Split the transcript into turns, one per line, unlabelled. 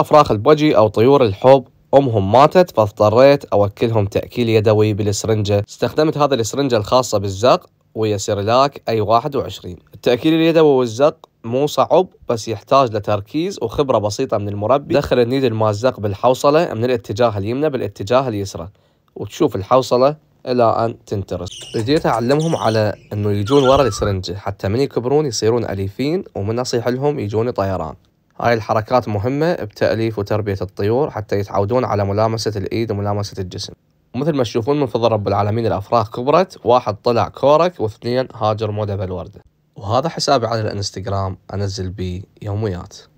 أفراخ البوجي أو طيور الحب امهم ماتت فاضطريت اوكلهم تاكيل يدوي بالسرنجه استخدمت هذه السرنجه الخاصه بالزق ويا سيرلاك اي 21 التاكيل اليدوي والزق مو صعب بس يحتاج لتركيز وخبره بسيطه من المربي دخل النيد المازق بالحوصله من الاتجاه اليمنى بالاتجاه اليسرى وتشوف الحوصله الى ان تنترس بديت اعلمهم على انه يجون ورا السرنجه حتى من يكبرون يصيرون اليفين ومن اصيح لهم يجوني طيران هاي الحركات مهمة بتأليف وتربية الطيور حتى يتعودون على ملامسة الإيد وملامسة الجسم ومثل ما تشوفون من فضل رب العالمين الأفراخ كبرت واحد طلع كورك واثنين هاجر مودة بالوردة وهذا حسابي على الانستغرام أنزل بيه يوميات